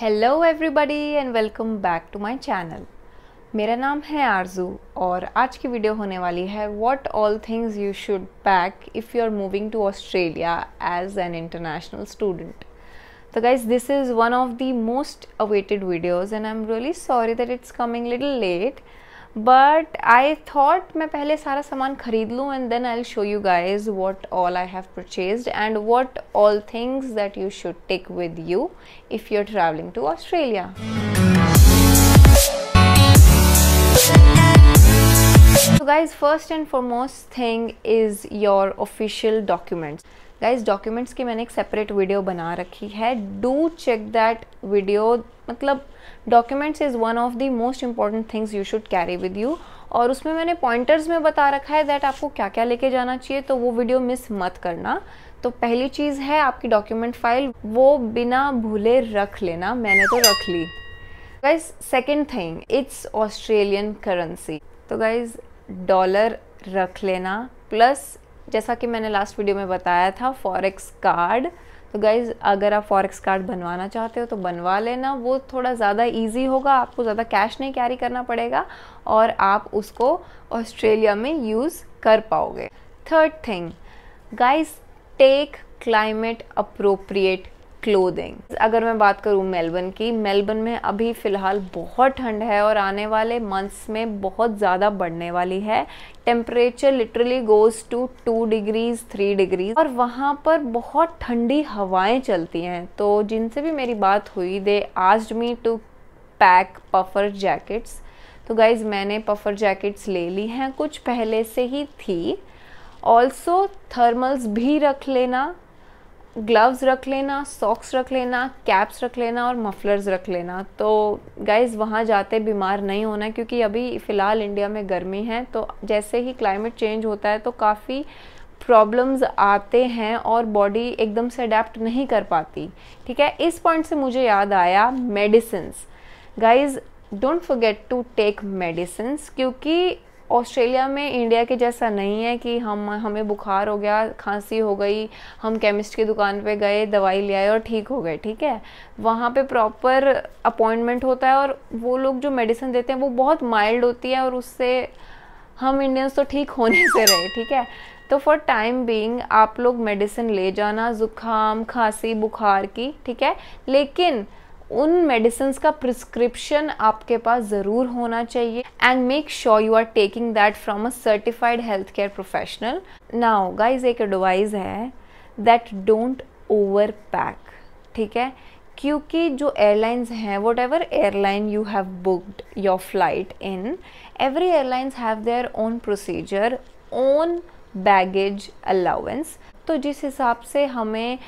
Hello everybody and welcome back to my channel मेरा नाम है आरजू और आज की वीडियो होने वाली है what all things you should pack if you are moving to Australia as an international student तो guys this is one of the most awaited videos and I am really sorry that it's coming little late but I thought मैं पहले सारा सामान ख़रीद लूँ and then I show you guys what all I have purchase and what all things that you should take with you if you are travelling to Australia So guys, first and foremost thing is your official documents. Guys documents की मैंने एक separate video बना रखी है do check that video मतलब documents is one of the most important things you should carry with you और उसमें मैंने पॉइंटर्स में बता रखा है दैट आपको क्या क्या लेके जाना चाहिए तो वो वीडियो मिस मत करना तो पहली चीज़ है आपकी डॉक्यूमेंट फाइल वो बिना भूले रख लेना मैंने तो रख ली guys second thing it's Australian currency तो गाइज डॉलर रख लेना प्लस जैसा कि मैंने लास्ट वीडियो में बताया था फॉरेक्स कार्ड तो गाइज़ अगर आप फॉरेक्स कार्ड बनवाना चाहते हो तो बनवा लेना वो थोड़ा ज़्यादा ईजी होगा आपको ज़्यादा कैश नहीं कैरी करना पड़ेगा और आप उसको ऑस्ट्रेलिया में यूज़ कर पाओगे third thing guys take climate appropriate clothing अगर मैं बात करूँ मेलबर्न की मेलबर्न में अभी फ़िलहाल बहुत ठंड है और आने वाले मंथ्स में बहुत ज़्यादा बढ़ने वाली है temperature literally goes to two degrees three degrees और वहाँ पर बहुत ठंडी हवाएं चलती हैं तो जिनसे भी मेरी बात हुई they asked me to pack puffer jackets तो गाइज़ मैंने पफर जैकेट्स ले ली हैं कुछ पहले से ही थी ऑल्सो थर्मल्स भी रख लेना ग्लव्स रख लेना सॉक्स रख लेना कैप्स रख लेना और मफलर्स रख लेना तो गाइज़ वहाँ जाते बीमार नहीं होना क्योंकि अभी फ़िलहाल इंडिया में गर्मी है तो जैसे ही क्लाइमेट चेंज होता है तो काफ़ी प्रॉब्लम्स आते हैं और बॉडी एकदम से अडेप्ट नहीं कर पाती ठीक है इस पॉइंट से मुझे याद आया medicine guys don't forget to take medicine क्योंकि ऑस्ट्रेलिया में इंडिया के जैसा नहीं है कि हम हमें बुखार हो गया खांसी हो गई हम केमिस्ट की दुकान पे गए दवाई ले आए और ठीक हो गए ठीक है वहाँ पे प्रॉपर अपॉइंटमेंट होता है और वो लोग जो मेडिसिन देते हैं वो बहुत माइल्ड होती है और उससे हम इंडियंस तो ठीक होने से रहे ठीक है तो फॉर टाइम बींग आप लोग मेडिसिन ले जाना ज़ुकाम खांसी बुखार की ठीक है लेकिन उन मेडिसिन का प्रिस्क्रिप्शन आपके पास ज़रूर होना चाहिए and make sure you are taking that from a certified health care professional ना होगा इज एक एडवाइज़ है दैट डोंट ओवर पैक ठीक है क्योंकि जो एयरलाइंस हैं whatever airline you have booked your flight in every airlines have their own procedure on baggage allowance तो जिस हिसाब से हमें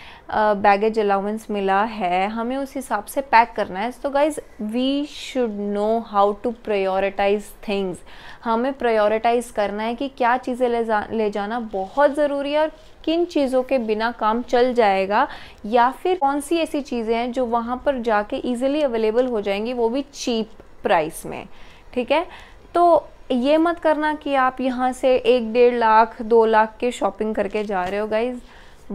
बैगेज अलाउंस मिला है हमें उस हिसाब से पैक करना है तो guys we should know how to prioritise things हमें प्रायोरिटाइज करना है कि क्या चीज़ें ले जा ले जाना बहुत ज़रूरी है और किन चीज़ों के बिना काम चल जाएगा या फिर कौन सी ऐसी चीज़ें हैं जो वहाँ पर जाके ईजिली अवेलेबल हो जाएंगी वो भी चीप प्राइस में ठीक है तो ये मत करना कि आप यहाँ से एक डेढ़ लाख दो लाख के शॉपिंग करके जा रहे हो गाइज़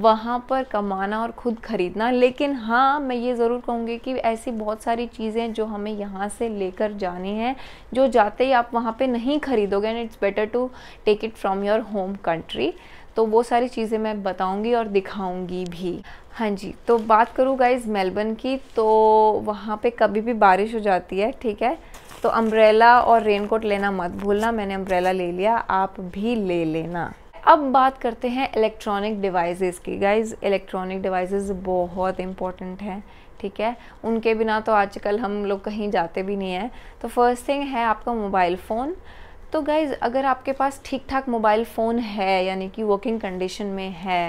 वहाँ पर कमाना और ख़ुद ख़रीदना लेकिन हाँ मैं ये ज़रूर कहूँगी कि ऐसी बहुत सारी चीज़ें जो हमें यहाँ से लेकर जानी हैं जो जाते ही आप वहाँ पे नहीं ख़रीदोगे and it's better to take it from your home country तो वो सारी चीज़ें मैं बताऊँगी और दिखाऊँगी भी हाँ जी तो बात करूँ गाइज मेलबर्न की तो वहाँ पे कभी भी बारिश हो जाती है ठीक है तो अम्ब्रेला और रेनकोट लेना मत भूलना मैंने अम्ब्रेला ले लिया आप भी ले लेना अब बात करते हैं इलेक्ट्रॉनिक डिवाइसेस की गाइज इलेक्ट्रॉनिक डिवाइसेस बहुत इम्पॉर्टेंट हैं ठीक है उनके बिना तो आजकल हम लोग कहीं जाते भी नहीं हैं तो फर्स्ट थिंग है आपका मोबाइल फ़ोन तो गाइज़ अगर आपके पास ठीक ठाक मोबाइल फ़ोन है यानी कि वर्किंग कंडीशन में है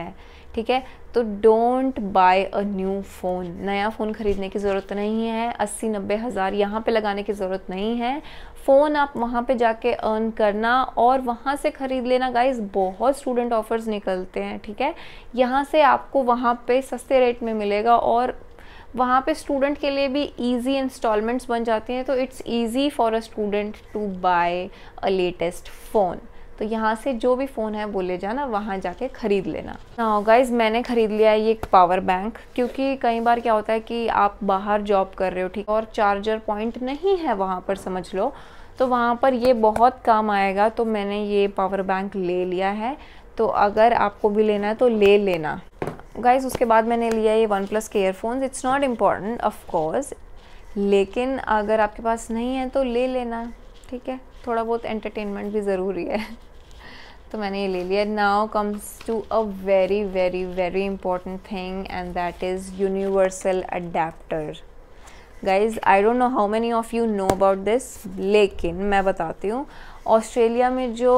ठीक है तो don't buy a new phone नया फ़ोन ख़रीदने की ज़रूरत नहीं है अस्सी नब्बे हज़ार यहाँ पे लगाने की ज़रूरत नहीं है फ़ोन आप वहाँ पे जाके अर्न करना और वहाँ से ख़रीद लेना गाइज़ बहुत स्टूडेंट ऑफ़र्स निकलते हैं ठीक है यहाँ से आपको वहाँ पे सस्ते रेट में मिलेगा और वहाँ पे स्टूडेंट के लिए भी इजी इंस्टॉलमेंट्स बन जाती हैं तो it's easy for a student to buy a latest phone तो यहाँ से जो भी फ़ोन है वो ले जाना वहाँ जाके ख़रीद लेना ना गाइज मैंने ख़रीद लिया है ये एक पावर बैंक क्योंकि कई बार क्या होता है कि आप बाहर जॉब कर रहे हो ठीक और चार्जर पॉइंट नहीं है वहाँ पर समझ लो तो वहाँ पर ये बहुत काम आएगा तो मैंने ये पावर बैंक ले लिया है तो अगर आपको भी लेना है तो ले लेना गाइज उसके बाद मैंने लिया ये वन प्लस के earphones it's not important of course लेकिन अगर आपके पास नहीं है तो ले लेना ठीक है थोड़ा बहुत एंटरटेनमेंट भी ज़रूरी है तो मैंने ये ले लिया now comes to a very very very important thing and that is universal adapter guys I don't know how many of you know about this लेकिन मैं बताती हूँ ऑस्ट्रेलिया में जो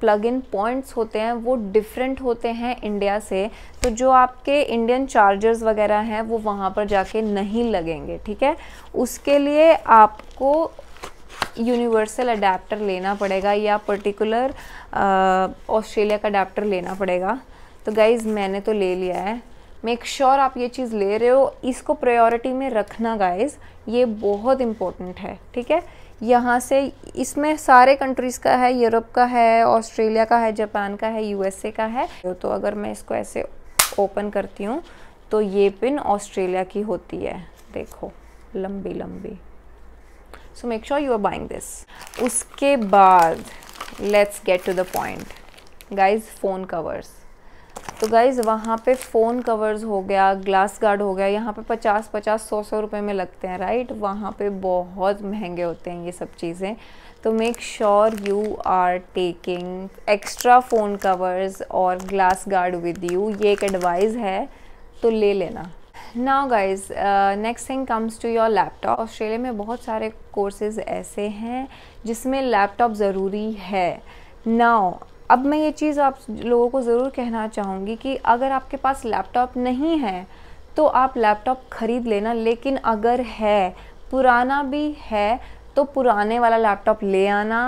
प्लग इन पॉइंट्स होते हैं वो डिफरेंट होते हैं इंडिया से तो जो आपके इंडियन चार्जर्स वगैरह हैं वो वहाँ पर जाके नहीं लगेंगे ठीक है उसके लिए आपको यूनिवर्सल अडेप्टर लेना पड़ेगा या पर्टिकुलर ऑस्ट्रेलिया का अडेप्टर लेना पड़ेगा तो गाइज़ मैंने तो ले लिया है मेक श्योर sure आप ये चीज़ ले रहे हो इसको प्रायोरिटी में रखना गाइज़ ये बहुत इम्पोर्टेंट है ठीक है यहाँ से इसमें सारे कंट्रीज़ का है यूरोप का है ऑस्ट्रेलिया का है जापान का है यूएसए का है तो अगर मैं इसको ऐसे ओपन करती हूँ तो ये पिन ऑस्ट्रेलिया की होती है देखो लंबी लंबी so make sure you are buying this उसके बाद let's get to the point guys phone covers तो गाइज़ वहाँ पे फ़ोन कवर्स हो गया ग्लास गार्ड हो गया यहाँ पे पचास पचास सौ सौ रुपये में लगते हैं राइट वहाँ पे बहुत महंगे होते हैं ये सब चीज़ें तो make sure you are taking extra phone covers और ग्लास गार्ड विद यू ये एक एडवाइस है तो ले लेना now guys next thing comes to your laptop Australia में बहुत सारे कोर्सेज ऐसे हैं जिसमें लैपटॉप ज़रूरी है नाउ अब मैं ये चीज़ आप लोगों को ज़रूर कहना चाहूँगी कि अगर आपके पास लैपटॉप नहीं है तो आप लैपटॉप ख़रीद लेना लेकिन अगर है पुराना भी है तो पुराने वाला लैपटॉप ले आना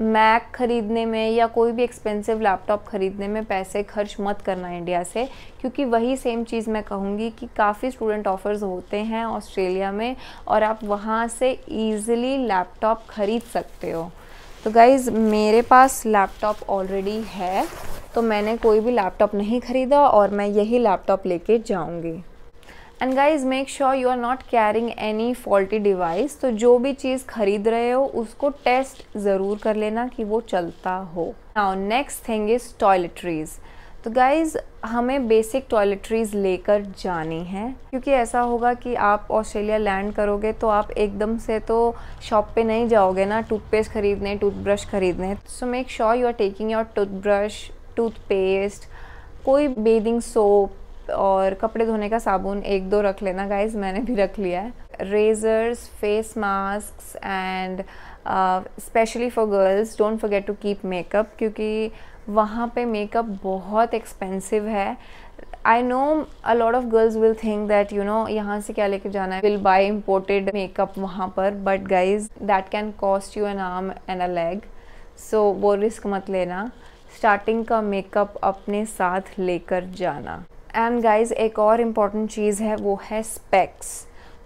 मैक ख़रीदने में या कोई भी एक्सपेंसिव लैपटॉप ख़रीदने में पैसे खर्च मत करना इंडिया से क्योंकि वही सेम चीज़ मैं कहूँगी कि काफ़ी स्टूडेंट ऑफ़र्स होते हैं ऑस्ट्रेलिया में और आप वहाँ से ईज़िली लैपटॉप ख़रीद सकते हो तो गाइज़ मेरे पास लैपटॉप ऑलरेडी है तो मैंने कोई भी लैपटॉप नहीं ख़रीदा और मैं यही लैपटॉप लेके जाऊंगी and guys make sure you are not carrying any faulty device तो जो भी चीज़ खरीद रहे हो उसको टेस्ट ज़रूर कर लेना कि वो चलता हो now next thing is toiletries तो गाइज़ हमें बेसिक टॉयलेटरीज़ लेकर जानी है क्योंकि ऐसा होगा कि आप ऑस्ट्रेलिया लैंड करोगे तो आप एकदम से तो शॉप पे नहीं जाओगे ना टूथपेस्ट ख़रीदने टूथब्रश ख़रीदने so make sure you are taking your toothbrush toothpaste कोई बेदिंग सोप और कपड़े धोने का साबुन एक दो रख लेना गाइज मैंने भी रख लिया है razors face mask and specially for girls don't forget to keep makeup क्योंकि वहाँ पे मेकअप बहुत एक्सपेंसिव है I know a lot of girls will think that you know यहाँ से क्या लेके जाना है विल बाई इम्पोर्टेड मेकअप वहाँ पर but guys that can cost you an arm and a leg so वो रिस्क मत लेना स्टार्टिंग का मेकअप अपने साथ लेकर जाना एंड गाइज एक और इम्पॉर्टेंट चीज़ है वो है स्पेक्स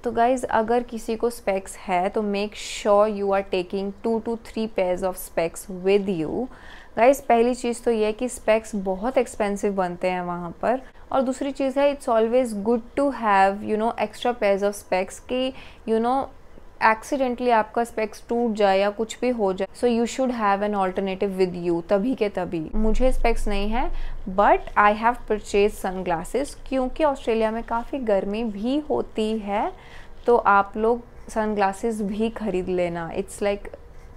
तो गाइज़ अगर किसी को स्पेक्स है तो make sure you are taking two to three pairs of specs with you guys पहली चीज़ तो ये है कि स्पेक्स बहुत एक्सपेंसिव बनते हैं वहाँ पर और दूसरी चीज़ है it's always good to have you know extra pairs of specs कि यू नो एक्सीडेंटली आपका स्पेक्स टूट जाए या कुछ भी हो जाए so you should have an alternative with you तभी के तभी मुझे स्पेक्स नहीं है but I have purchase sun glasses क्योंकि ऑस्ट्रेलिया में काफ़ी गर्मी भी होती है तो आप लोग सन ग्लासेस भी खरीद लेना इट्स लाइक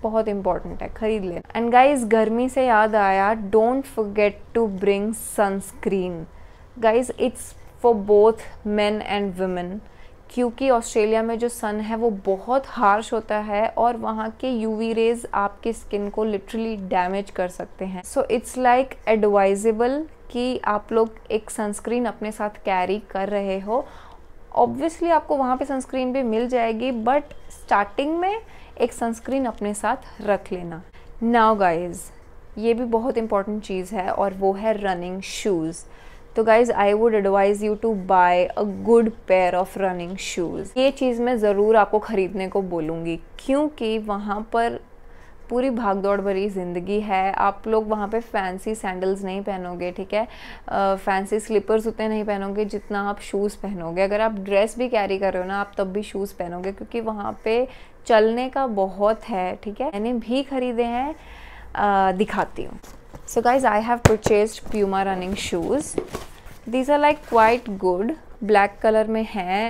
बहुत इंपॉर्टेंट है खरीद लेना एंड गाइज गर्मी से याद आया don't forget to bring sunscreen guys it's for both men and women क्योंकि ऑस्ट्रेलिया में जो सन है वो बहुत हार्श होता है और वहाँ के यूवी रेज आपकी स्किन को लिटरली डैमेज कर सकते हैं सो इट्स लाइक एडवाइजेबल कि आप लोग एक सनस्क्रीन अपने साथ कैरी कर रहे हो ऑब्वियसली आपको वहाँ पे सनस्क्रीन भी मिल जाएगी बट स्टार्टिंग में एक सनस्क्रीन अपने साथ रख लेना नाउ गाइज़ ये भी बहुत इंपॉर्टेंट चीज़ है और वो है रनिंग शूज़ तो guys I would advise you to buy a good pair of running shoes ये चीज़ मैं ज़रूर आपको ख़रीदने को बोलूँगी क्योंकि वहाँ पर पूरी भागदौड़ भरी ज़िंदगी है आप लोग वहाँ पे फैंसी सैंडल्स नहीं पहनोगे ठीक है फैंसी स्लीपर्स उतने नहीं पहनोगे जितना आप शूज़ पहनोगे अगर आप ड्रेस भी कैरी कर रहे हो ना आप तब भी शूज़ पहनोगे क्योंकि वहाँ पे चलने का बहुत है ठीक है मैंने भी ख़रीदे हैं दिखाती हूँ so guys I have purchase Puma running shoes these are like quite good black colour में हैं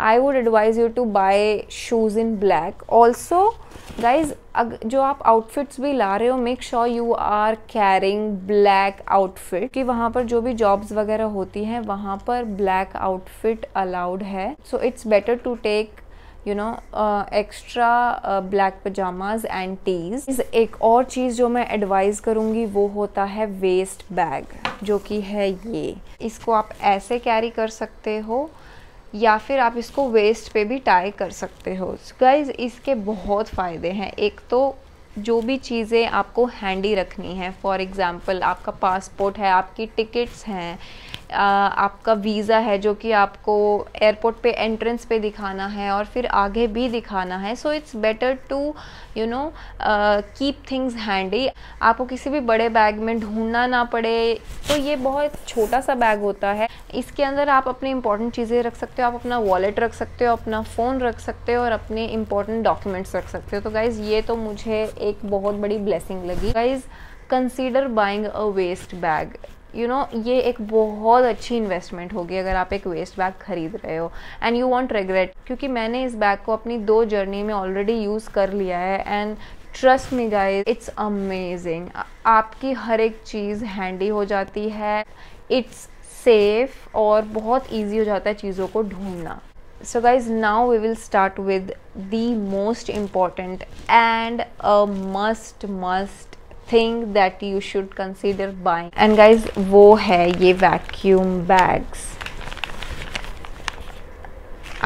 I would advise you to buy shoes in black Also, guys, अग जो आप outfits भी ला रहे हो make sure you are carrying black outfit. कि वहाँ पर जो भी jobs वगैरह होती हैं वहाँ पर ब्लैक outfit अलाउड है so it's better to take you know extra black pyjamas and tees एक और चीज़ जो मैं एडवाइज़ करूँगी वो होता है वेस्ट बैग जो कि है ये इसको आप ऐसे कैरी कर सकते हो या फिर आप इसको वेस्ट पे भी टाई कर सकते हो गाइज इसके बहुत फ़ायदे हैं एक तो जो भी चीज़ें आपको हैंडी रखनी है फॉर एग्ज़ाम्पल आपका पासपोर्ट है आपकी टिकट्स हैं आपका वीज़ा है जो कि आपको एयरपोर्ट पे एंट्रेंस पे दिखाना है और फिर आगे भी दिखाना है so it's better to you know keep things handy आपको किसी भी बड़े बैग में ढूंढना ना पड़े तो ये बहुत छोटा सा बैग होता है इसके अंदर आप अपनी इंपॉर्टेंट चीज़ें रख सकते हो आप अपना वॉलेट रख सकते हो अपना फ़ोन रख सकते हो और अपने इंपॉर्टेंट डॉक्यूमेंट्स रख सकते हो तो गाइज़ ये तो मुझे एक बहुत बड़ी ब्लेसिंग लगी guys consider buying a waist bag you you know know, ये एक बहुत अच्छी इन्वेस्टमेंट होगी अगर आप एक वेस्ट बैग ख़रीद रहे हो एंड यू वॉन्ट रिग्रेट क्योंकि मैंने इस बैग को अपनी दो जर्नी में ऑलरेडी यूज़ कर लिया है and trust me guys it's amazing आपकी हर एक चीज़ हैंडी हो जाती है इट्स सेफ और बहुत ईजी हो जाता है चीज़ों को ढूंढना so guys now we will start with the most important and a must must thing that you should consider buying and guys वो है ये vacuum bags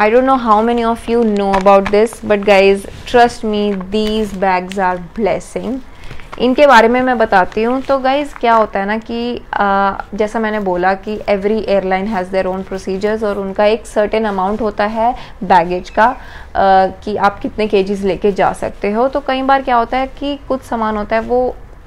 I don't know how many of you know about this, but guys, trust me, these bags are blessing. इनके बारे में मैं बताती हूँ तो गाइज़ क्या होता है ना कि आ, जैसा मैंने बोला कि every airline has their own procedures और उनका एक सर्टेन अमाउंट होता है बैगेज का आ, कि आप कितने केजीज़ लेके जा सकते हो तो कई बार क्या होता है कि कुछ सामान होता है वो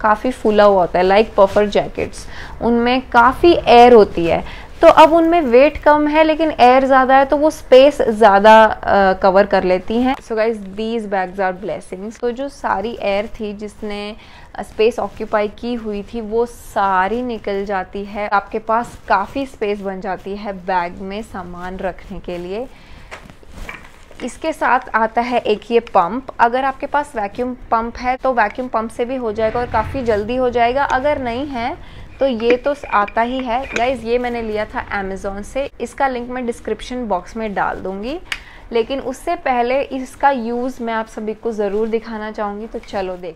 काफ़ी फूला हुआ होता है लाइक पफर जैकेट्स उनमें काफ़ी एयर होती है तो अब उनमें वेट कम है लेकिन एयर ज़्यादा है तो वो स्पेस ज़्यादा कवर कर लेती हैं so guys these bags are blessings तो जो सारी एयर थी जिसने स्पेस ऑक्यूपाई की हुई थी वो सारी निकल जाती है आपके पास काफ़ी स्पेस बन जाती है बैग में सामान रखने के लिए इसके साथ आता है एक ये पंप अगर आपके पास वैक्यूम पंप है तो वैक्यूम पंप से भी हो जाएगा और काफ़ी जल्दी हो जाएगा अगर नहीं है तो ये तो आता ही है गाइज़ ये मैंने लिया था अमेज़ोन से इसका लिंक मैं डिस्क्रिप्शन बॉक्स में डाल दूँगी लेकिन उससे पहले इसका यूज़ मैं आप सभी को ज़रूर दिखाना चाहूँगी तो चलो देख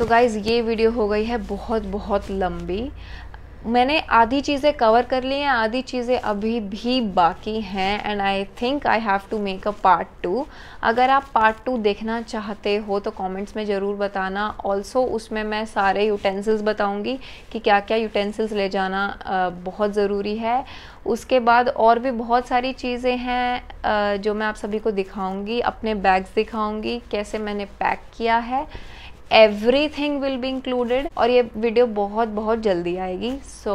सो गाइज़ ये वीडियो हो गई है बहुत बहुत लंबी मैंने आधी चीज़ें कवर कर ली हैं आधी चीज़ें अभी भी बाकी हैं and I think I have to make a part two अगर आप पार्ट टू देखना चाहते हो तो कमेंट्स में ज़रूर बताना ऑल्सो उसमें मैं सारे यूटेंसिल्स बताऊंगी कि क्या क्या यूटेंसिल्स ले जाना बहुत ज़रूरी है उसके बाद और भी बहुत सारी चीज़ें हैं जो मैं आप सभी को दिखाऊँगी अपने बैग्स दिखाऊँगी कैसे मैंने पैक किया है everything will be included और ये वीडियो बहुत बहुत जल्दी आएगी so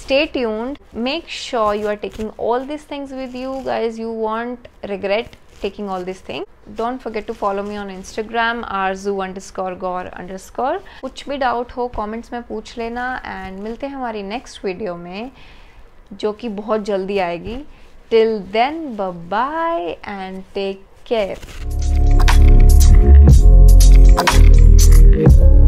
stay tuned make sure you are taking all this things with you guys you won't regret taking all this thing don't forget to follow me on Instagram Aarzoo underscore Gaur underscore कुछ भी doubt हो comments में पूछ लेना and मिलते हैं हमारी next video में जो कि बहुत जल्दी आएगी till then bye and take care Thank you. Peace.